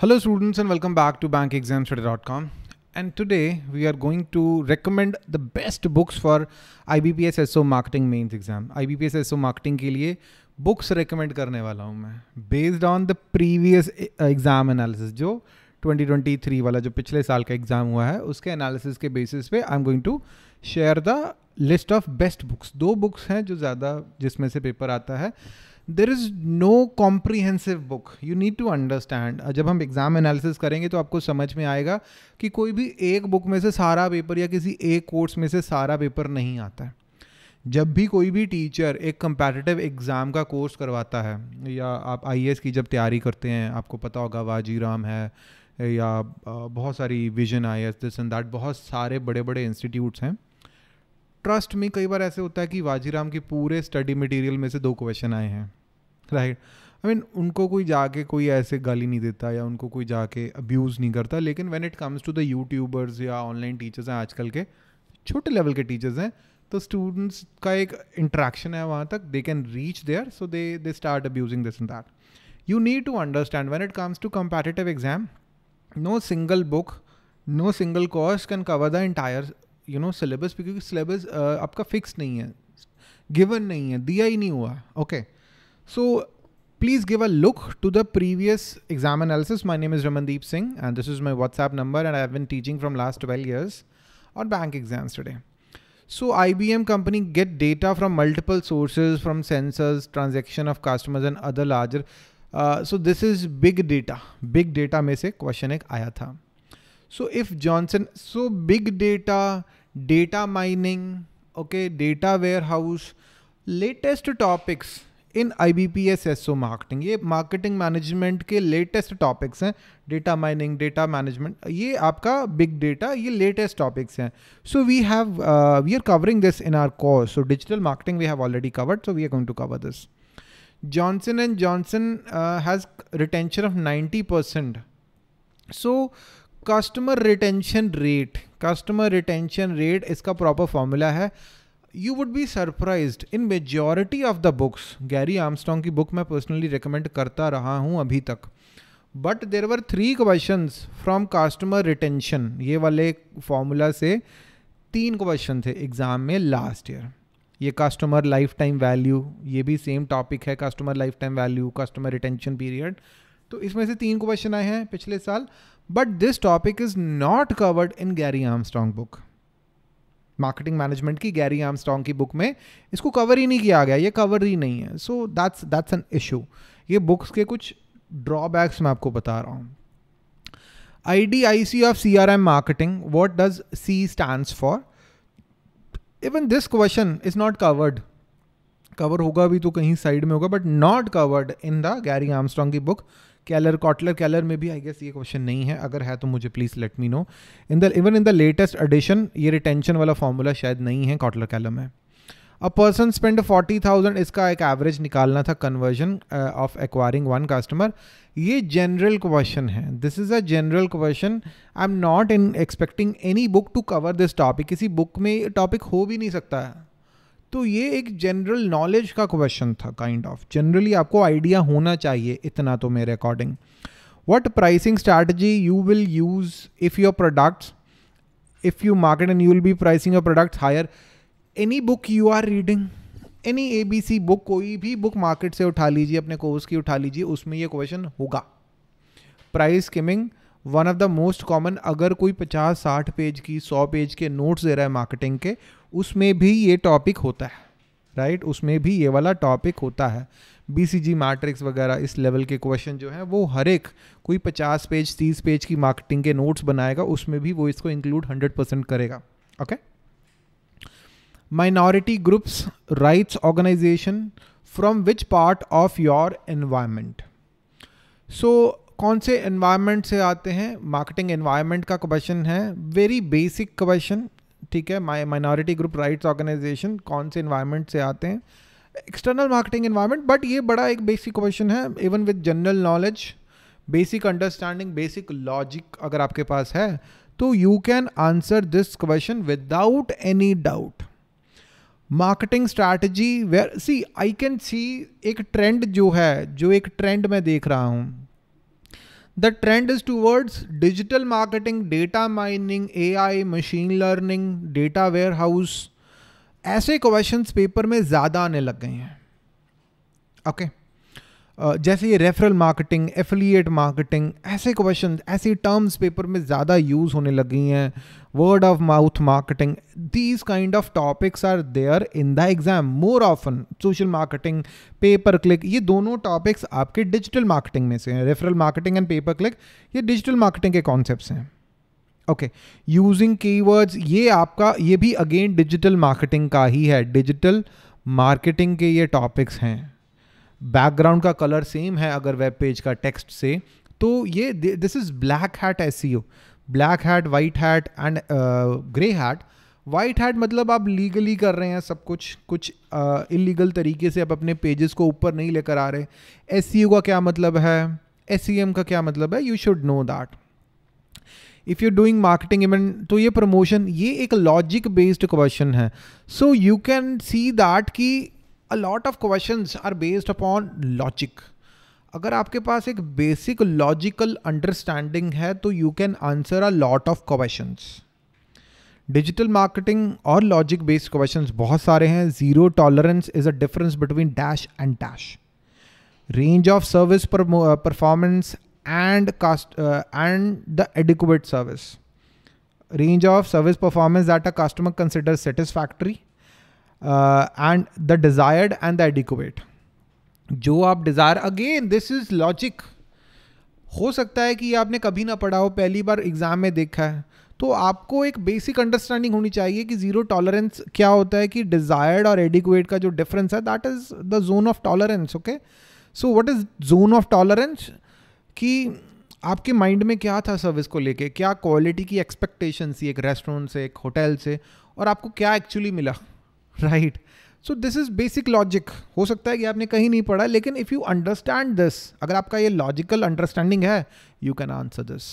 Hello students and welcome back to bankexamstudy.com and today we are going to recommend the best books for IBPS SO marketing mains exam IBPS SO marketing के लिए books recommend करने वाला हूँ मैं based on the previous exam analysis जो 2023 वाला जो पिछले साल का एग्ज़ाम हुआ है उसके एनालिसिस के बेसिस पे I am going to share the list of best books दो बुक्स हैं जो ज़्यादा जिसमें से पेपर आता है there is no comprehensive book you need to understand जब हम एग्ज़ाम एनालिसिस करेंगे तो आपको समझ में आएगा कि कोई भी एक बुक में से सारा पेपर या किसी एक कोर्स में से सारा पेपर नहीं आता है जब भी कोई भी टीचर एक कंपेटिटिव एग्ज़ाम का कोर्स करवाता है या आप आई की जब तैयारी करते हैं आपको पता होगा वाजी राम है या बहुत सारी Vision I S this and that बहुत सारे बड़े बड़े इंस्टीट्यूट्स हैं ट्रस्ट में कई बार ऐसे होता है कि वाजीराम के पूरे स्टडी मटेरियल में से दो क्वेश्चन आए हैं राइट आई मीन उनको कोई जाके कोई ऐसे गाली नहीं देता या उनको कोई जाके अब्यूज़ नहीं करता लेकिन when it comes to the YouTubers या ऑनलाइन टीचर्स हैं आजकल के छोटे लेवल के टीचर्स हैं तो स्टूडेंट्स का एक इंट्रैक्शन है वहाँ तक they can reach there so they they start abusing this and that you need to understand when it comes to competitive exam no single book no single course can cover the entire you know syllabus क्योंकि syllabus आपका fix नहीं है given नहीं है दिया ही नहीं हुआ okay okay. So please give a look to the previous exam analysis. My name is Ramandeep Singh and this is my WhatsApp number and I've been teaching from last 12 years on bank exams today. So IBM company get data from multiple sources, from sensors, transaction of customers and other larger. Uh, so this is big data. Big data में से question एक आया था. So if Johnson, so big data, data mining, okay, data warehouse, latest topics in I B P S S O marketing ये marketing management के latest topics हैं data mining data management ये आपका बिग डेटा ये latest topics हैं so we have we are covering this in our course so digital marketing we have already covered so we are going to cover this Johnson and Johnson has retention of ninety percent so customer retention rate customer retention rate इसका proper formula है you would be surprise in majority of the books Gary Armstrong की book मैं personally recommend करता रहा हूँ अभी तक but there were three question from customer retention ये वाले फॉर्मूला से तीन क्वेश्चन थे एग्ज़ाम में लास्ट ईयर ये कस्टमर लाइफ टाइम वैल्यू ये भी सेम टॉपिक है customer life time value customer retention period तो इसमें से तीन क्वेश्चन आए हैं पिछले साल but this topic is not covered in Gary Armstrong book marketing management की गैरी स्टॉन्ग की बुक में इसको कवर ही नहीं किया गया ये कवर ही नहीं है so that's that's an issue ये बुक्स के कुछ ड्रॉबैक्स मैं आपको बता रहा हूँ I D I C of C R M marketing what does C stand for even this question is not covered cover होगा भी तो कहीं साइड में होगा but not covered in the Gary Armstrong की बुक कैलर कॉटलर कैलर में भी I guess ये क्वेश्चन नहीं है अगर है तो मुझे please let me know in the even in the latest edition ये रिटेंशन वाला फॉर्मूला शायद नहीं है कॉटलर कैलर में a person spend forty thousand इसका एक एवरेज निकालना था conversion of acquiring one customer ये जनरल क्वेश्चन है this is a general question I am not in expecting any book to cover this topic किसी book में topic हो भी नहीं सकता है तो ये एक जनरल नॉलेज का क्वेश्चन था काइंड ऑफ जनरली आपको आइडिया होना चाहिए इतना तो मेरे according what pricing strategy you will use if your products if you market and you will be pricing your products higher any book you are reading any A B C book कोई भी book market से उठा लीजिए अपने course की उठा लीजिए उसमें ये क्वेश्चन होगा price skimming one of the most common अगर कोई पचास साठ पेज की सौ पेज के नोट्स दे रहा है मार्केटिंग के उसमें भी ये टॉपिक होता है राइट right? उसमें भी ये वाला टॉपिक होता है बी सी जी मैट्रिक्स वगैरह इस लेवल के क्वेश्चन जो है वो हर एक कोई पचास पेज तीस पेज की मार्केटिंग के नोट्स बनाएगा उसमें भी वो इसको इंक्लूड हंड्रेड परसेंट करेगा okay minority groups rights organisation from which part of your environment so कौन से एनवायरनमेंट से आते हैं मार्केटिंग एनवायरनमेंट का क्वेश्चन है वेरी बेसिक क्वेश्चन ठीक है my minority group rights organisation कौन से इन्वायरमेंट से आते हैं एक्सटर्नल मार्केटिंग इन्वायरमेंट बट ये बड़ा एक बेसिक क्वेश्चन है even with general knowledge basic understanding basic logic अगर आपके पास है तो you can answer this question without any doubt marketing strategy where see I can see एक ट्रेंड जो है जो एक ट्रेंड मैं देख रहा हूँ The trend is towards digital marketing, data mining, AI, machine learning, data warehouse. ऐसे क्वेश्चंस पेपर में ज़्यादा आने लग गए हैं ओके okay. जैसे ये रेफरल मार्केटिंग एफिलिएट मार्केटिंग ऐसे क्वेश्चन ऐसी टर्म्स पेपर में ज़्यादा यूज़ होने लगी हैं word of mouth marketing these kind of topics are there in the exam more often social marketing paper click ये दोनों टॉपिक्स आपके डिजिटल मार्केटिंग में से हैं referral marketing and paper click ये डिजिटल मार्केटिंग के कॉन्सेप्ट हैं ओके यूजिंग की ये आपका ये भी अगेन डिजिटल मार्केटिंग का ही है डिजिटल मार्केटिंग के ये टॉपिक्स हैं बैकग्राउंड का कलर सेम है अगर वेब पेज का टेक्स्ट से तो ये this is black hat S black hat white hat and grey hat white hat मतलब आप लीगली कर रहे हैं सब कुछ कुछ इलीगल uh, तरीके से आप अपने पेजेस को ऊपर नहीं लेकर आ रहे एस e का क्या मतलब है एस e का क्या मतलब है you should know that if you doing marketing event तो ये प्रमोशन ये एक लॉजिक बेस्ड क्वेश्चन है so you can see that कि a lot of questions are based upon logic अगर आपके पास एक बेसिक लॉजिकल अंडरस्टैंडिंग है तो you can answer a lot of questions digital marketing और लॉजिक बेस्ड क्वेश्चंस बहुत सारे हैं zero tolerance is a difference between dash and dash range of service performance and cost and the adequate service range of service performance that a customer consider satisfactory and the desired and the adequate जो आप desire again this is logic हो सकता है कि आपने कभी ना पढ़ा हो पहली बार एग्ज़ाम में देखा है तो आपको एक बेसिक अंडरस्टैंडिंग होनी चाहिए कि ज़ीरो टॉलरेंस क्या होता है कि डिज़ायर्ड और एडिकुएट का जो डिफरेंस है that is the zone of tolerance okay so what is zone of tolerance कि आपके माइंड में क्या था सर्विस को लेके क्या क्वालिटी की एक्सपेक्टेशन थी एक रेस्टोरेंट से एक होटल से और आपको क्या एक्चुअली मिला right so this is basic logic हो सकता है कि आपने कहीं नहीं पढ़ा लेकिन इफ़ यू अंडरस्टैंड दिस अगर आपका ये लॉजिकल अंडरस्टैंडिंग है you can answer this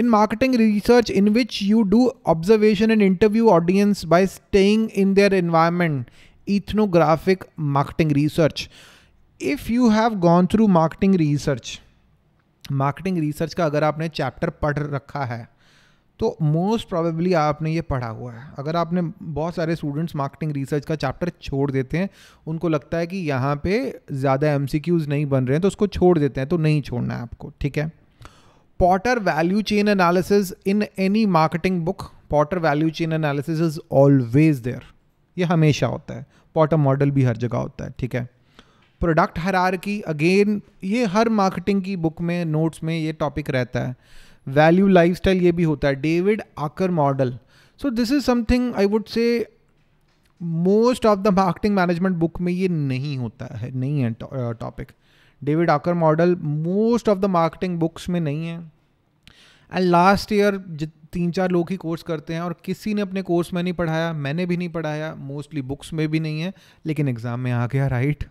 in marketing research in which you do observation and interview audience by staying in their environment ethnographic marketing research if you have gone through marketing research marketing research का अगर आपने chapter पढ़ रखा है तो most probably आपने ये पढ़ा हुआ है अगर आपने बहुत सारे स्टूडेंट्स मार्केटिंग रिसर्च का चैप्टर छोड़ देते हैं उनको लगता है कि यहाँ पे ज़्यादा एम नहीं बन रहे हैं तो उसको छोड़ देते हैं तो नहीं छोड़ना है आपको ठीक है Porter value chain analysis in any marketing book Porter value chain analysis is always there ये हमेशा होता है पॉटर मॉडल भी हर जगह होता है ठीक है प्रोडक्ट हरार की अगेन ये हर मार्केटिंग की बुक में नोट्स में ये टॉपिक रहता है वैल्यू लाइफ स्टाइल ये भी होता है David Aaker model so this is something I would say most of the marketing management book में ये नहीं होता है नहीं है topic David Aaker model most of the marketing books में नहीं है एंड लास्ट ईयर तीन चार लोग ही कोर्स करते हैं और किसी ने अपने कोर्स में नहीं पढ़ाया मैंने भी नहीं पढ़ाया मोस्टली बुक्स में भी नहीं है लेकिन एग्ज़ाम में आ गया राइट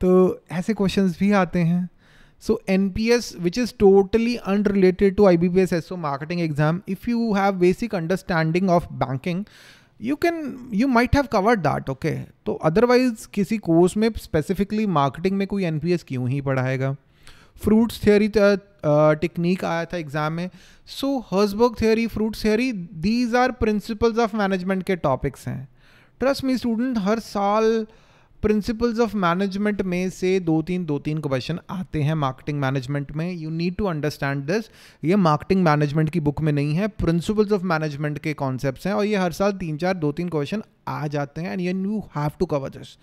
तो ऐसे क्वेश्चंस भी आते हैं So NPS, which is totally unrelated to IBPS SO marketing exam, if you have basic understanding of banking, you can you might have covered that okay तो अदरवाइज किसी कोर्स में स्पेसिफिकली मार्केटिंग में कोई एन पी एस क्यों ही पढ़ाएगा fruits theory technique आया था एग्जाम में so Herzberg theory fruits theory these are principles of management के टॉपिक्स हैं ट्रस्ट मी स्टूडेंट हर साल uh, प्रिंसिपल्स ऑफ मैनेजमेंट में से दो तीन दो तीन क्वेश्चन आते हैं मार्केटिंग मैनेजमेंट में you need to understand this ये मार्केटिंग मैनेजमेंट की बुक में नहीं है प्रिंसिपल्स ऑफ मैनेजमेंट के कॉन्सेप्ट हैं और ये हर साल तीन चार दो तीन क्वेश्चन आ जाते हैं and you have to cover this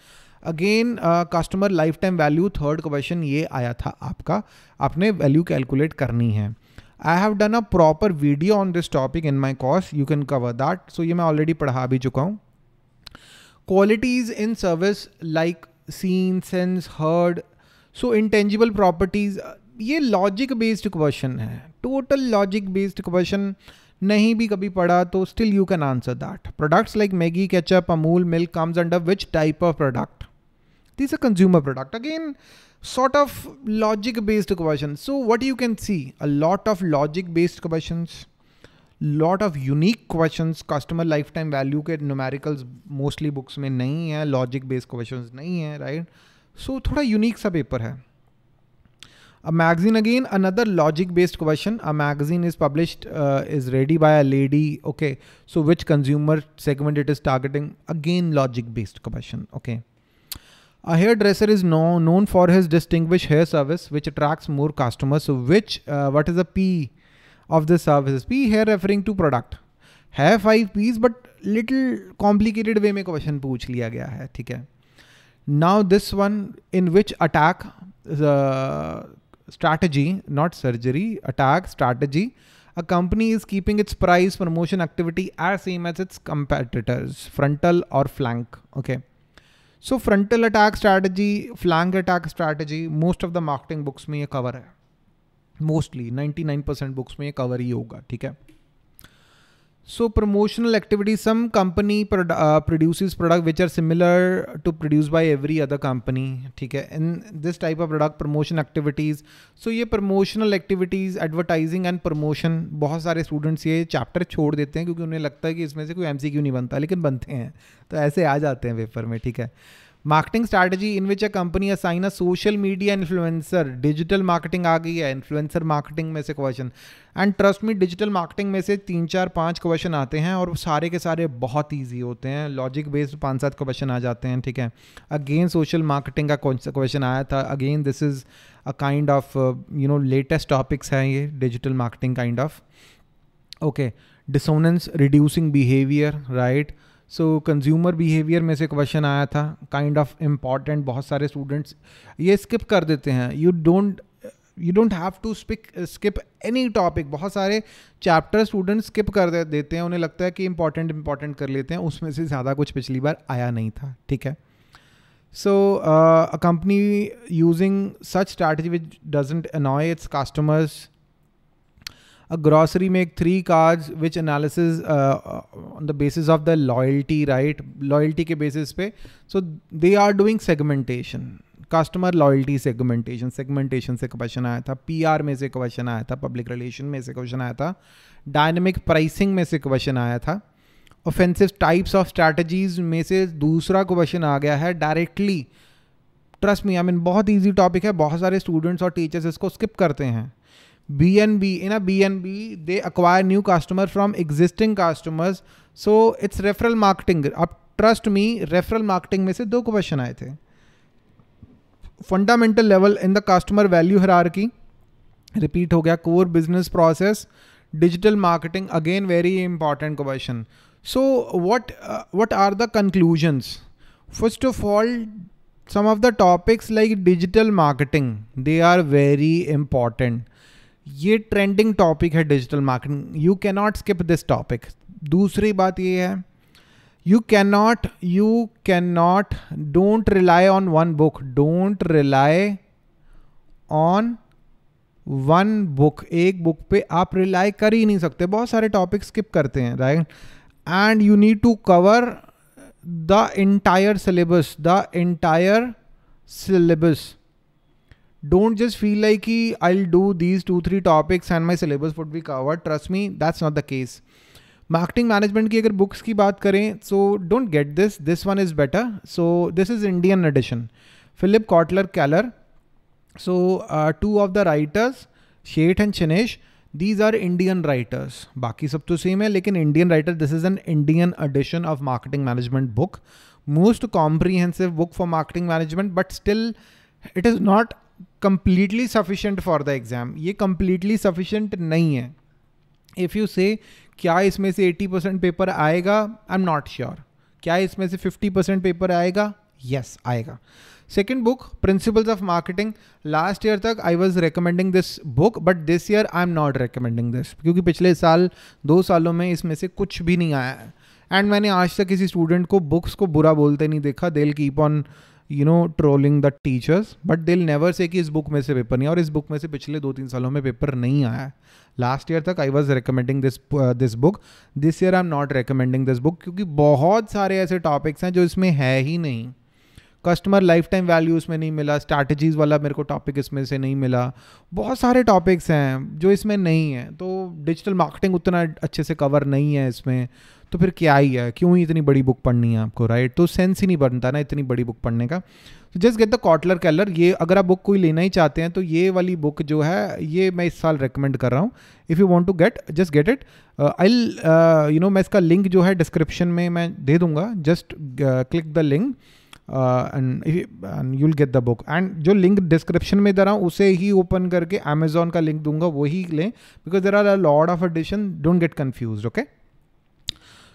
again customer life time value third question ये आया था आपका आपने वैल्यू कैलकुलेट करनी है I have done a proper video on this topic in my course you can cover that so ये मैं already पढ़ा भी चुका हूँ qualities in service like seen sense heard so intangible properties ये लॉजिक बेस्ड क्वेश्चन है total logic based question नहीं भी कभी पढ़ा तो still you can answer that products like Maggi ketchup Amul milk comes under which type of product this a consumer product again sort of logic based questions so what you can see a lot of logic based questions lot of unique question customer life time value के numericals mostly books में नहीं है logic based question नहीं है right right? So so, थोड़ा unique सा paper है a magazine again another logic based question a magazine is published is ready by a lady okay so which consumer segment it is targeting again logic based question okay a hair dresser is no known for his distinguish hair service which attracts more customers which what is a P of the services P here referring to product है five P's but little complicated way में question पूछ लिया गया है ठीक है now this one in which attack strategy not surgery attack strategy a company is keeping its price promotion activity as same as its competitors frontal or flank okay so frontal attack strategy flank attack strategy most of the marketing books में ये cover है mostly ninety nine percent books में ये cover ही होगा ठीक है so promotional activities some company produce product which are similar to produce by every other company ठीक है in this type of product promotion activities so ये promotional activities advertising and promotion बहुत सारे स्टूडेंट्स ये चैप्टर छोड़ देते हैं क्योंकि उन्हें लगता है कि इसमें से कोई एम सी क्यों नहीं बनता लेकिन बनते हैं तो ऐसे आ जाते हैं पेपर में ठीक है marketing strategy in which a company assign a social media influencer digital marketing आ गई है इन्फ्लुएंसर मार्केटिंग में से question and trust me digital marketing में से तीन चार पाँच क्वेश्चन आते हैं और सारे के सारे बहुत ईजी होते हैं लॉजिक बेस्ड पाँच सात क्वेश्चन आ जाते हैं ठीक है अगेन सोशल मार्केटिंग का क्वेश्चन आया था again this is a kind of you know latest topics हैं ये digital marketing kind of okay dissonance reducing behaviour right so consumer behaviour में से क्वेश्चन आया था काइंड ऑफ इम्पॉर्टेंट बहुत सारे स्टूडेंट्स ये स्किप कर देते हैं you don't you don't have to speak skip any topic बहुत सारे चैप्टर स्टूडेंट स्किप कर दे, देते हैं उन्हें लगता है कि इंपॉर्टेंट इंपॉर्टेंट कर लेते हैं उसमें से ज़्यादा कुछ पिछली बार आया नहीं था ठीक है So, uh, a company using such strategy which doesn't annoy its customers a grocery make three cards which analysis uh, uh, on the basis of the loyalty right loyalty ke basis pe so they are doing segmentation customer loyalty segmentation segmentation से question आया था PR में से question आया था public relation में से question आया था डायनेमिक प्राइसिंग में से क्वेश्चन आया था ऑफेंसिव टाइप्स ऑफ स्ट्रैटेजीज में से दूसरा क्वेश्चन आ गया है directly trust me I mean बहुत इजी टॉपिक है बहुत सारे स्टूडेंट्स और टीचर्स इसको स्किप करते हैं BNB in a BNB they acquire new customer from existing customers so it's referral marketing trust me referral marketing में से दो क्वेश्चन आए थे fundamental level in the customer value hierarchy repeat हो गया core business process digital marketing again very important question so what uh, what are the conclusions first of all some of the topics like digital marketing they are very important ये trending topic है digital marketing you can not skip this topic दूसरी बात ये है you can not you can not don't rely on one book don't rely on one book एक book पे आप rely कर ही नहीं सकते बहुत सारे टॉपिक स्किप करते हैं right and you need to cover the entire syllabus the entire syllabus don't just feel like I'll do these two, three topics and my syllabus would be covered. Trust me, that's not the case. Marketing management ki agar books ki baat so don't get this. This one is better. So this is Indian edition. Philip Kotler Keller. So uh, two of the writers, Sheth and Chinesh, these are Indian writers. Baki sab to same hai, Indian writer, this is an Indian edition of marketing management book. Most comprehensive book for marketing management, but still it is not completely sufficient for the exam ये completely sufficient नहीं है if you say क्या इसमें से 80 percent paper आएगा आई am not sure क्या इसमें से 50 परसेंट पेपर आएगा यस yes, आएगा second book principles of marketing last year तक I was recommending this book but this year I am not recommending this क्योंकि पिछले साल दो सालों में इसमें से कुछ भी नहीं आया है एंड मैंने आज तक किसी स्टूडेंट को बुक्स को बुरा बोलते नहीं देखा they keep on you know trolling the teachers but they'll never say कि इस बुक में से पेपर नहीं और इस बुक में से पिछले दो तीन सालों में पेपर नहीं आया है लास्ट ईयर तक I was recommending this this book this year I am not recommending this book क्योंकि बहुत सारे ऐसे टॉपिक्स हैं जो इसमें है ही नहीं कस्टमर लाइफ टाइम वैल्यू इसमें नहीं मिला स्ट्रैटेजीज वाला मेरे को टॉपिक इसमें से नहीं मिला बहुत सारे टॉपिक्स हैं जो इसमें नहीं है तो डिजिटल मार्केटिंग उतना अच्छे से कवर नहीं है इसमें तो फिर क्या ही है क्यों ही इतनी बड़ी बुक पढ़नी है आपको राइट तो सेंस ही नहीं बनता ना इतनी बड़ी बुक पढ़ने का तो just get the Kotler Keller ये अगर आप बुक कोई लेना ही चाहते हैं तो ये वाली बुक जो है ये मैं इस साल रेकमेंड कर रहा हूँ if you want to get just get it I you know मैं इसका लिंक जो है डिस्क्रिप्शन में मैं दे दूँगा just click the link and you'll get the book and जो लिंक डिस्क्रिप्शन में दे रहा हूँ उसे ही ओपन करके अमेजोन का लिंक दूंगा वही लें because there are a lot of edition don't get confuse okay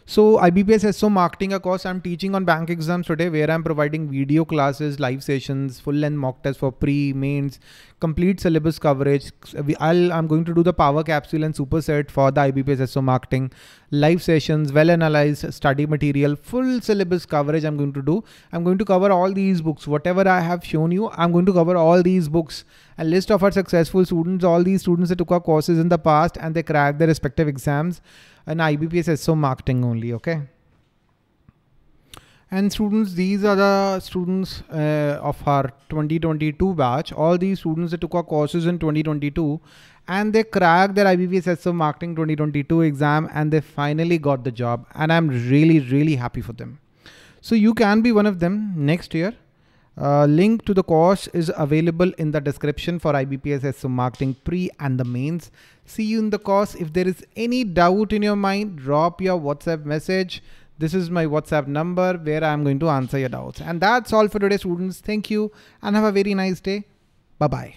So IBPS SO marketing a course I'm teaching on bank exams today where I'm providing video classes, live sessions, full length mock tests for pre mains, complete syllabus coverage. I'll, I'm going to do the power capsule and superset for the IBPS SO marketing, live sessions, well analyzed study material, full syllabus coverage I'm going to do. I'm going to cover all these books. Whatever I have shown you, I'm going to cover all these books. A list of our successful students, all these students that took our courses in the past and they cracked their respective exams and IBPS SO marketing only. Okay. And students, these are the students uh, of our 2022 batch. All these students that took our courses in 2022 and they cracked their IBPS SO marketing 2022 exam and they finally got the job. And I'm really, really happy for them. So you can be one of them next year uh, link to the course is available in the description for IBPS SO Marketing Pre and the Mains. See you in the course. If there is any doubt in your mind, drop your WhatsApp message. This is my WhatsApp number where I'm going to answer your doubts. And that's all for today, students. Thank you and have a very nice day. Bye-bye.